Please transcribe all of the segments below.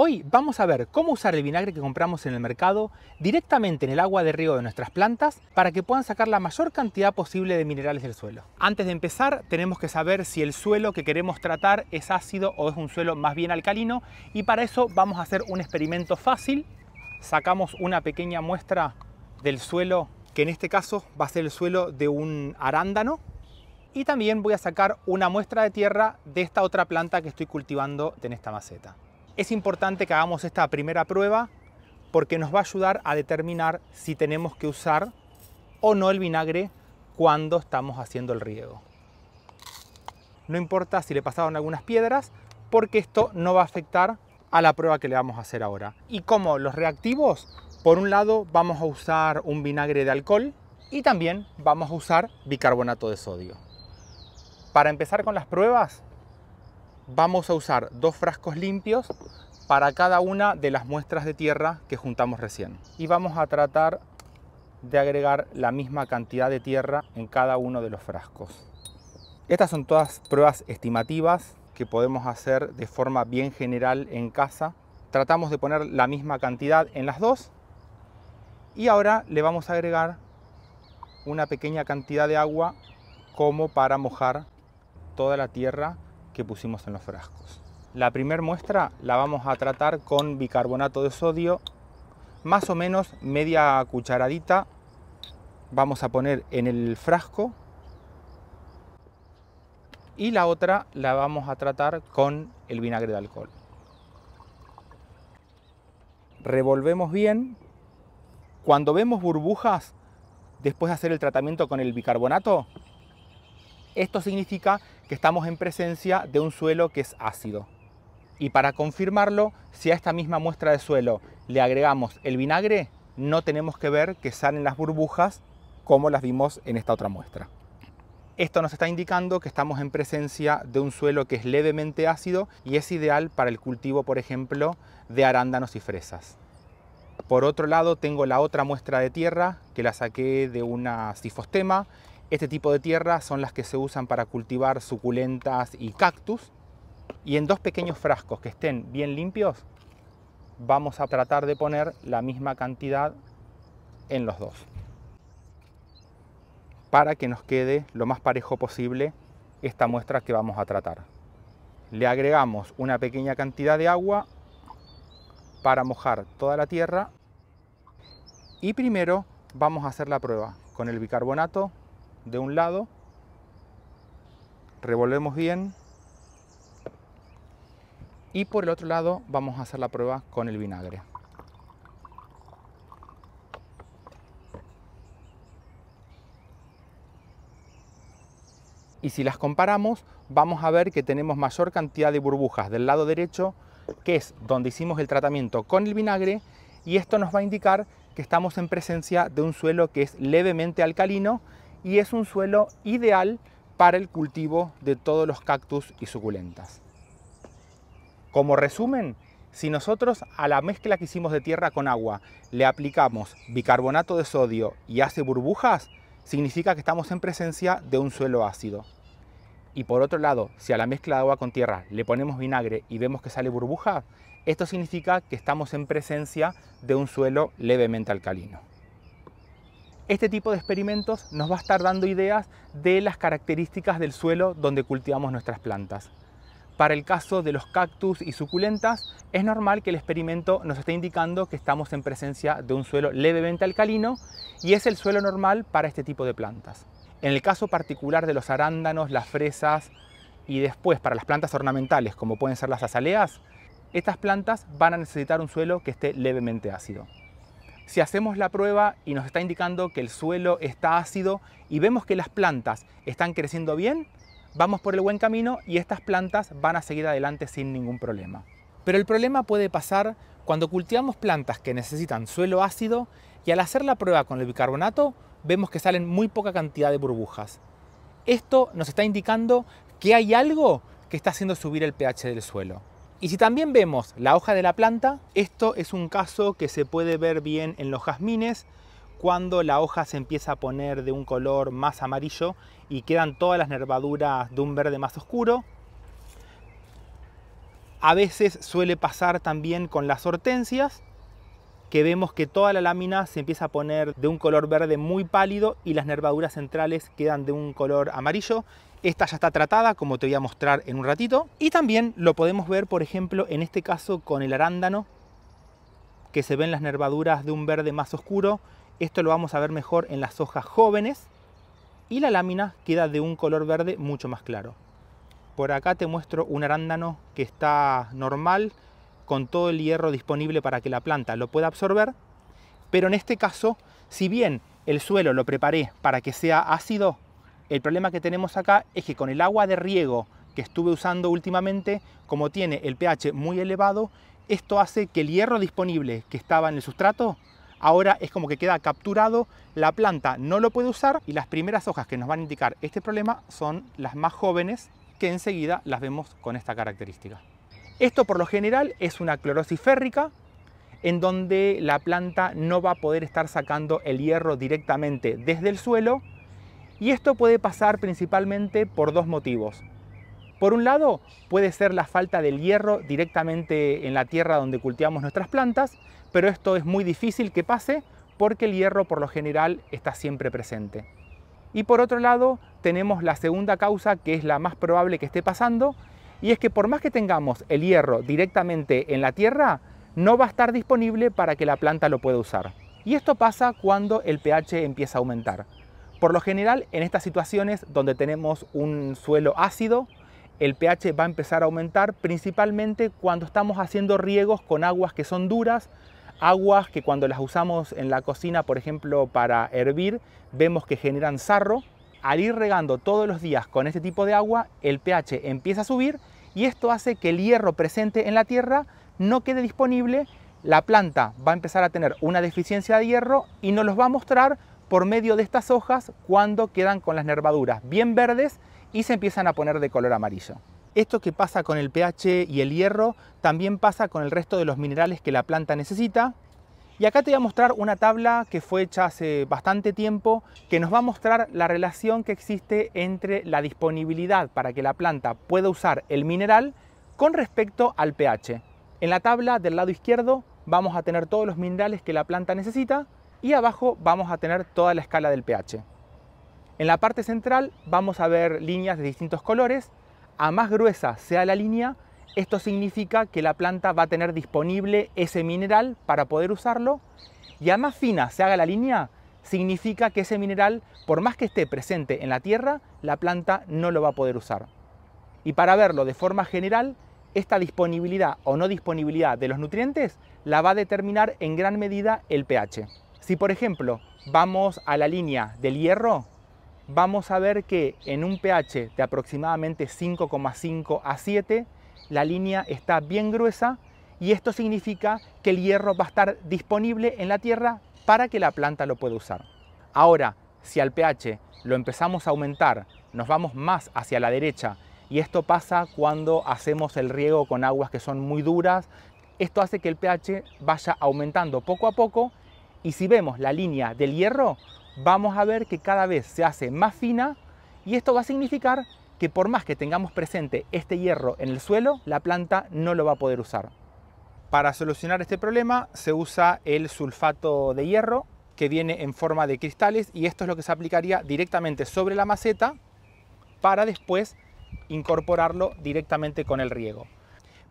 Hoy vamos a ver cómo usar el vinagre que compramos en el mercado directamente en el agua de riego de nuestras plantas para que puedan sacar la mayor cantidad posible de minerales del suelo. Antes de empezar tenemos que saber si el suelo que queremos tratar es ácido o es un suelo más bien alcalino y para eso vamos a hacer un experimento fácil. Sacamos una pequeña muestra del suelo que en este caso va a ser el suelo de un arándano y también voy a sacar una muestra de tierra de esta otra planta que estoy cultivando en esta maceta. Es importante que hagamos esta primera prueba porque nos va a ayudar a determinar si tenemos que usar o no el vinagre cuando estamos haciendo el riego. No importa si le pasaron algunas piedras porque esto no va a afectar a la prueba que le vamos a hacer ahora. ¿Y como Los reactivos, por un lado vamos a usar un vinagre de alcohol y también vamos a usar bicarbonato de sodio. Para empezar con las pruebas, vamos a usar dos frascos limpios para cada una de las muestras de tierra que juntamos recién. Y vamos a tratar de agregar la misma cantidad de tierra en cada uno de los frascos. Estas son todas pruebas estimativas que podemos hacer de forma bien general en casa. Tratamos de poner la misma cantidad en las dos y ahora le vamos a agregar una pequeña cantidad de agua como para mojar toda la tierra que pusimos en los frascos. La primera muestra la vamos a tratar con bicarbonato de sodio, más o menos media cucharadita vamos a poner en el frasco y la otra la vamos a tratar con el vinagre de alcohol. Revolvemos bien. Cuando vemos burbujas, después de hacer el tratamiento con el bicarbonato, esto significa que estamos en presencia de un suelo que es ácido. Y para confirmarlo, si a esta misma muestra de suelo le agregamos el vinagre, no tenemos que ver que salen las burbujas como las vimos en esta otra muestra. Esto nos está indicando que estamos en presencia de un suelo que es levemente ácido y es ideal para el cultivo, por ejemplo, de arándanos y fresas. Por otro lado, tengo la otra muestra de tierra que la saqué de una sifostema este tipo de tierras son las que se usan para cultivar suculentas y cactus. Y en dos pequeños frascos que estén bien limpios, vamos a tratar de poner la misma cantidad en los dos. Para que nos quede lo más parejo posible esta muestra que vamos a tratar. Le agregamos una pequeña cantidad de agua para mojar toda la tierra y primero vamos a hacer la prueba con el bicarbonato de un lado, revolvemos bien y por el otro lado vamos a hacer la prueba con el vinagre. Y si las comparamos, vamos a ver que tenemos mayor cantidad de burbujas del lado derecho, que es donde hicimos el tratamiento con el vinagre, y esto nos va a indicar que estamos en presencia de un suelo que es levemente alcalino y es un suelo ideal para el cultivo de todos los cactus y suculentas. Como resumen, si nosotros a la mezcla que hicimos de tierra con agua le aplicamos bicarbonato de sodio y hace burbujas, significa que estamos en presencia de un suelo ácido. Y por otro lado, si a la mezcla de agua con tierra le ponemos vinagre y vemos que sale burbuja, esto significa que estamos en presencia de un suelo levemente alcalino. Este tipo de experimentos nos va a estar dando ideas de las características del suelo donde cultivamos nuestras plantas. Para el caso de los cactus y suculentas, es normal que el experimento nos esté indicando que estamos en presencia de un suelo levemente alcalino y es el suelo normal para este tipo de plantas. En el caso particular de los arándanos, las fresas y después para las plantas ornamentales, como pueden ser las azaleas, estas plantas van a necesitar un suelo que esté levemente ácido. Si hacemos la prueba y nos está indicando que el suelo está ácido y vemos que las plantas están creciendo bien, vamos por el buen camino y estas plantas van a seguir adelante sin ningún problema. Pero el problema puede pasar cuando cultivamos plantas que necesitan suelo ácido y al hacer la prueba con el bicarbonato vemos que salen muy poca cantidad de burbujas. Esto nos está indicando que hay algo que está haciendo subir el pH del suelo. Y si también vemos la hoja de la planta, esto es un caso que se puede ver bien en los jazmines cuando la hoja se empieza a poner de un color más amarillo y quedan todas las nervaduras de un verde más oscuro. A veces suele pasar también con las hortensias, que vemos que toda la lámina se empieza a poner de un color verde muy pálido y las nervaduras centrales quedan de un color amarillo esta ya está tratada, como te voy a mostrar en un ratito. Y también lo podemos ver, por ejemplo, en este caso con el arándano, que se ven las nervaduras de un verde más oscuro. Esto lo vamos a ver mejor en las hojas jóvenes. Y la lámina queda de un color verde mucho más claro. Por acá te muestro un arándano que está normal, con todo el hierro disponible para que la planta lo pueda absorber. Pero en este caso, si bien el suelo lo preparé para que sea ácido, el problema que tenemos acá es que con el agua de riego que estuve usando últimamente, como tiene el pH muy elevado, esto hace que el hierro disponible que estaba en el sustrato ahora es como que queda capturado, la planta no lo puede usar y las primeras hojas que nos van a indicar este problema son las más jóvenes que enseguida las vemos con esta característica. Esto por lo general es una clorosis férrica en donde la planta no va a poder estar sacando el hierro directamente desde el suelo, y esto puede pasar principalmente por dos motivos. Por un lado, puede ser la falta del hierro directamente en la tierra donde cultivamos nuestras plantas, pero esto es muy difícil que pase porque el hierro por lo general está siempre presente. Y por otro lado, tenemos la segunda causa que es la más probable que esté pasando, y es que por más que tengamos el hierro directamente en la tierra, no va a estar disponible para que la planta lo pueda usar. Y esto pasa cuando el pH empieza a aumentar. Por lo general, en estas situaciones donde tenemos un suelo ácido, el pH va a empezar a aumentar principalmente cuando estamos haciendo riegos con aguas que son duras, aguas que cuando las usamos en la cocina, por ejemplo, para hervir, vemos que generan sarro. Al ir regando todos los días con este tipo de agua, el pH empieza a subir y esto hace que el hierro presente en la tierra no quede disponible, la planta va a empezar a tener una deficiencia de hierro y nos los va a mostrar por medio de estas hojas cuando quedan con las nervaduras bien verdes y se empiezan a poner de color amarillo. Esto que pasa con el pH y el hierro también pasa con el resto de los minerales que la planta necesita. Y acá te voy a mostrar una tabla que fue hecha hace bastante tiempo que nos va a mostrar la relación que existe entre la disponibilidad para que la planta pueda usar el mineral con respecto al pH. En la tabla del lado izquierdo vamos a tener todos los minerales que la planta necesita y abajo vamos a tener toda la escala del pH. En la parte central vamos a ver líneas de distintos colores. A más gruesa sea la línea, esto significa que la planta va a tener disponible ese mineral para poder usarlo. Y a más fina se haga la línea, significa que ese mineral, por más que esté presente en la tierra, la planta no lo va a poder usar. Y para verlo de forma general, esta disponibilidad o no disponibilidad de los nutrientes la va a determinar en gran medida el pH. Si por ejemplo vamos a la línea del hierro, vamos a ver que en un pH de aproximadamente 5,5 a 7, la línea está bien gruesa y esto significa que el hierro va a estar disponible en la tierra para que la planta lo pueda usar. Ahora, si al pH lo empezamos a aumentar, nos vamos más hacia la derecha y esto pasa cuando hacemos el riego con aguas que son muy duras, esto hace que el pH vaya aumentando poco a poco y si vemos la línea del hierro, vamos a ver que cada vez se hace más fina y esto va a significar que por más que tengamos presente este hierro en el suelo, la planta no lo va a poder usar. Para solucionar este problema se usa el sulfato de hierro que viene en forma de cristales y esto es lo que se aplicaría directamente sobre la maceta para después incorporarlo directamente con el riego.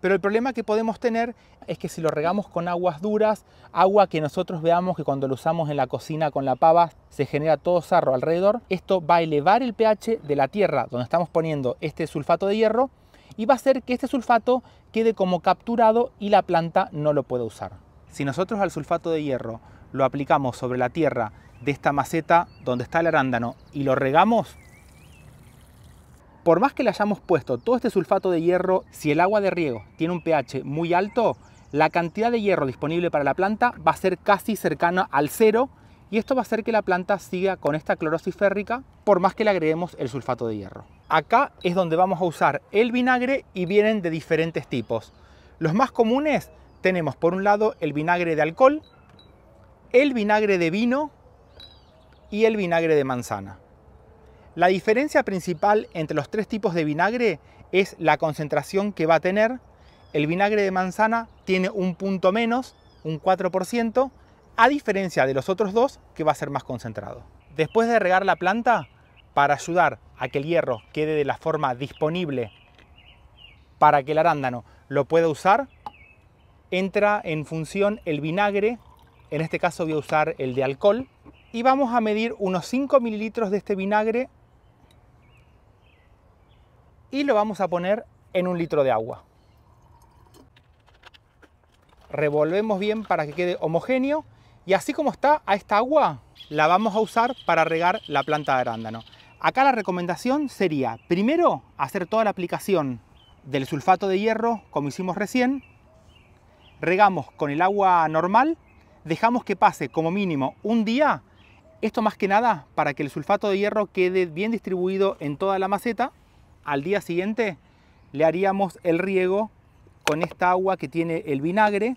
Pero el problema que podemos tener es que si lo regamos con aguas duras, agua que nosotros veamos que cuando lo usamos en la cocina con la pava se genera todo sarro alrededor, esto va a elevar el pH de la tierra donde estamos poniendo este sulfato de hierro y va a hacer que este sulfato quede como capturado y la planta no lo pueda usar. Si nosotros al sulfato de hierro lo aplicamos sobre la tierra de esta maceta donde está el arándano y lo regamos, por más que le hayamos puesto todo este sulfato de hierro, si el agua de riego tiene un pH muy alto, la cantidad de hierro disponible para la planta va a ser casi cercana al cero y esto va a hacer que la planta siga con esta clorosis férrica por más que le agreguemos el sulfato de hierro. Acá es donde vamos a usar el vinagre y vienen de diferentes tipos. Los más comunes tenemos por un lado el vinagre de alcohol, el vinagre de vino y el vinagre de manzana. La diferencia principal entre los tres tipos de vinagre es la concentración que va a tener. El vinagre de manzana tiene un punto menos, un 4%, a diferencia de los otros dos que va a ser más concentrado. Después de regar la planta, para ayudar a que el hierro quede de la forma disponible para que el arándano lo pueda usar, entra en función el vinagre, en este caso voy a usar el de alcohol, y vamos a medir unos 5 mililitros de este vinagre y lo vamos a poner en un litro de agua. Revolvemos bien para que quede homogéneo y así como está, a esta agua la vamos a usar para regar la planta de arándano. Acá la recomendación sería, primero, hacer toda la aplicación del sulfato de hierro, como hicimos recién, regamos con el agua normal, dejamos que pase como mínimo un día, esto más que nada para que el sulfato de hierro quede bien distribuido en toda la maceta al día siguiente le haríamos el riego con esta agua que tiene el vinagre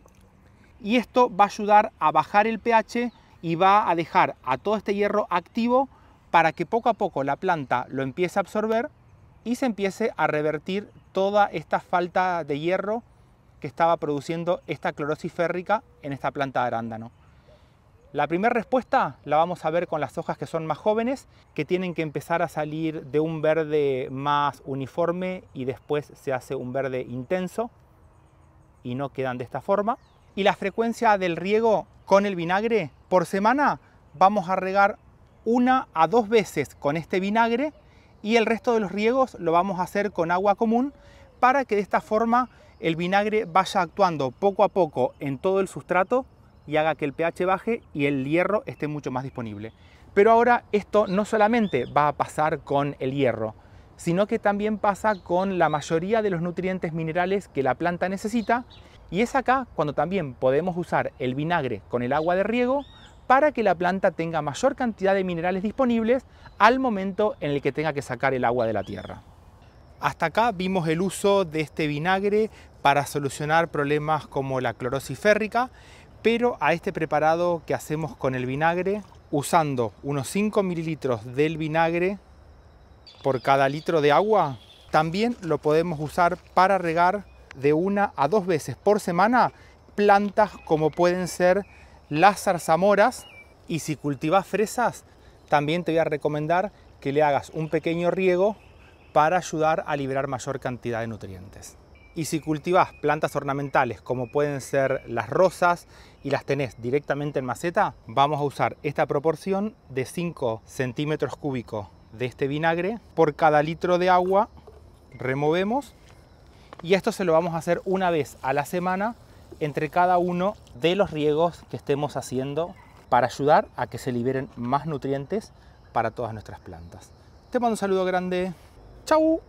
y esto va a ayudar a bajar el pH y va a dejar a todo este hierro activo para que poco a poco la planta lo empiece a absorber y se empiece a revertir toda esta falta de hierro que estaba produciendo esta clorosis férrica en esta planta de arándano. La primera respuesta la vamos a ver con las hojas que son más jóvenes, que tienen que empezar a salir de un verde más uniforme y después se hace un verde intenso y no quedan de esta forma. Y la frecuencia del riego con el vinagre por semana vamos a regar una a dos veces con este vinagre y el resto de los riegos lo vamos a hacer con agua común para que de esta forma el vinagre vaya actuando poco a poco en todo el sustrato y haga que el pH baje y el hierro esté mucho más disponible. Pero ahora esto no solamente va a pasar con el hierro, sino que también pasa con la mayoría de los nutrientes minerales que la planta necesita. Y es acá cuando también podemos usar el vinagre con el agua de riego para que la planta tenga mayor cantidad de minerales disponibles al momento en el que tenga que sacar el agua de la tierra. Hasta acá vimos el uso de este vinagre para solucionar problemas como la clorosis férrica pero a este preparado que hacemos con el vinagre, usando unos 5 mililitros del vinagre por cada litro de agua, también lo podemos usar para regar de una a dos veces por semana plantas como pueden ser las zarzamoras y si cultivas fresas, también te voy a recomendar que le hagas un pequeño riego para ayudar a liberar mayor cantidad de nutrientes. Y si cultivás plantas ornamentales como pueden ser las rosas y las tenés directamente en maceta, vamos a usar esta proporción de 5 centímetros cúbicos de este vinagre por cada litro de agua. Removemos y esto se lo vamos a hacer una vez a la semana entre cada uno de los riegos que estemos haciendo para ayudar a que se liberen más nutrientes para todas nuestras plantas. Te mando un saludo grande. ¡Chau!